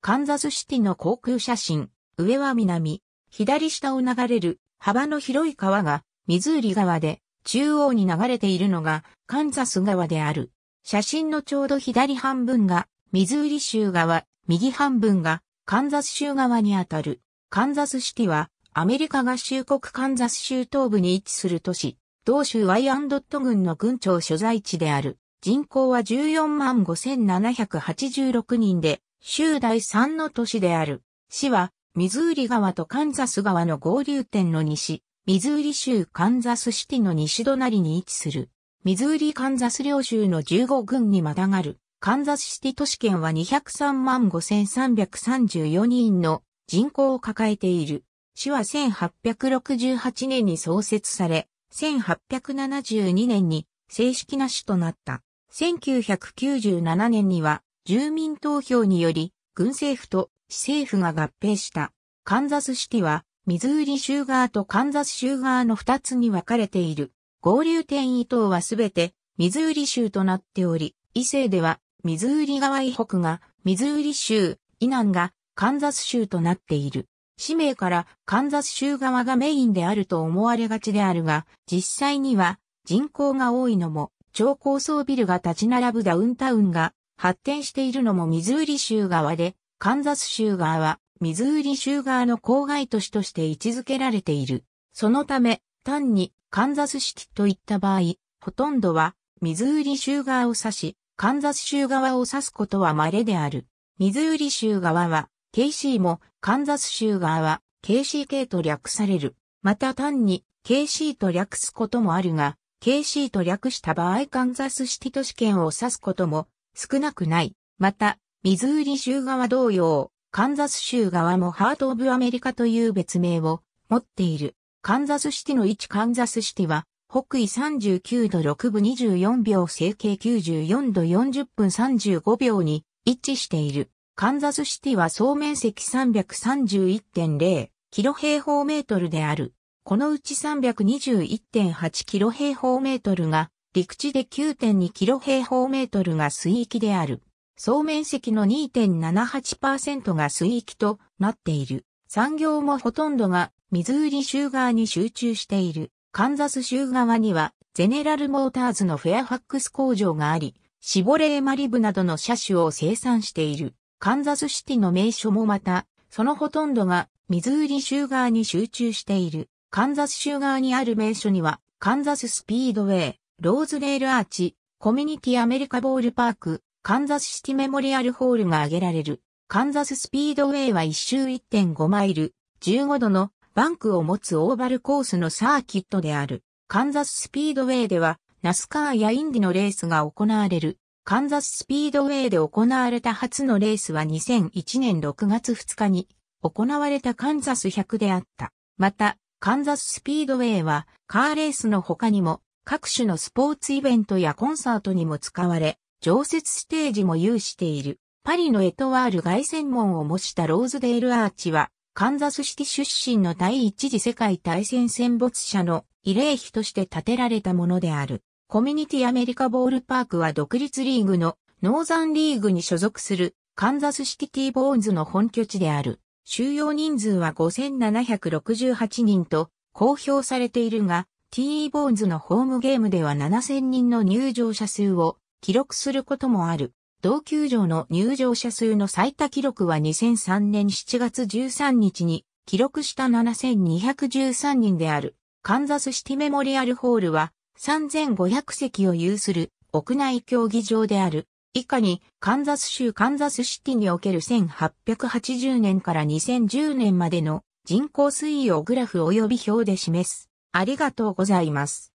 カンザスシティの航空写真、上は南、左下を流れる幅の広い川がミズーリ川で中央に流れているのがカンザス川である。写真のちょうど左半分がミズーリ州側、右半分がカンザス州側にあたる。カンザスシティはアメリカ合衆国カンザス州東部に位置する都市、同州ワイアンドット郡の郡庁所在地である。人口は14万5786人で、州第3の都市である。市は、ミズーリ川とカンザス川の合流点の西、ミズーリ州カンザスシティの西隣に位置する。ミズーリカンザス領州の15郡にまたがる。カンザスシティ都市圏は203万5334人の人口を抱えている。市は1868年に創設され、1872年に正式な市となった。1997年には住民投票により、軍政府と市政府が合併した。カンザスシティは、ミズーリ州側とカンザス州側の2つに分かれている。合流点以東はすべて、ミズーリ州となっており、異性では、ミズーリ側以北が、ミズーリ州、以南が、カンザス州となっている。氏名からカンザス州側がメインであると思われがちであるが、実際には人口が多いのも、超高層ビルが立ち並ぶダウンタウンが発展しているのもミズーリ州側で、カンザス州側はミズーリ州側の郊外都市として位置づけられている。そのため、単にカンザスシティといった場合、ほとんどはミズーリ州側を指し、カンザス州側を指すことは稀である。ミズーリ州側は、KC も、カンザス州側は、KCK と略される。また単に、KC と略すこともあるが、KC と略した場合カンザスシティ都市圏を指すことも少なくない。また、ミズーリ州側同様、カンザス州側もハート・オブ・アメリカという別名を持っている。カンザスシティの位置カンザスシティは、北緯39度6分24秒整形94度40分35秒に位置している。カンザスシティは総面積331.0キロ平方メートルである。このうち321.8キロ平方メートルが陸地で9.2キロ平方メートルが水域である。総面積の2.78%が水域となっている。産業もほとんどがミズーリ州側に集中している。カンザス州側にはゼネラルモーターズのフェアファックス工場があり、シボレーマリブなどの車種を生産している。カンザスシティの名所もまた、そのほとんどがミズーリ州側に集中している。カンザス州側にある名所には、カンザススピードウェイ、ローズデールアーチ、コミュニティアメリカボールパーク、カンザスシティメモリアルホールが挙げられる。カンザススピードウェイは1周1.5マイル、15度のバンクを持つオーバルコースのサーキットである。カンザススピードウェイでは、ナスカーやインディのレースが行われる。カンザススピードウェイで行われた初のレースは2001年6月2日に行われたカンザス100であった。また、カンザススピードウェイはカーレースの他にも各種のスポーツイベントやコンサートにも使われ、常設ステージも有している。パリのエトワール外線門を模したローズデールアーチは、カンザスシティ出身の第一次世界大戦戦没者の慰霊碑として建てられたものである。コミュニティアメリカボールパークは独立リーグのノーザンリーグに所属するカンザスシティボーンズの本拠地である。収容人数は5768人と公表されているが、T ボーンズのホームゲームでは7000人の入場者数を記録することもある。同球場の入場者数の最多記録は2003年7月13日に記録した7213人である。カンザスシティメモリアルホールは3500席を有する屋内競技場である。以下にカンザス州カンザスシティにおける1880年から2010年までの人口推移をグラフ及び表で示す。ありがとうございます。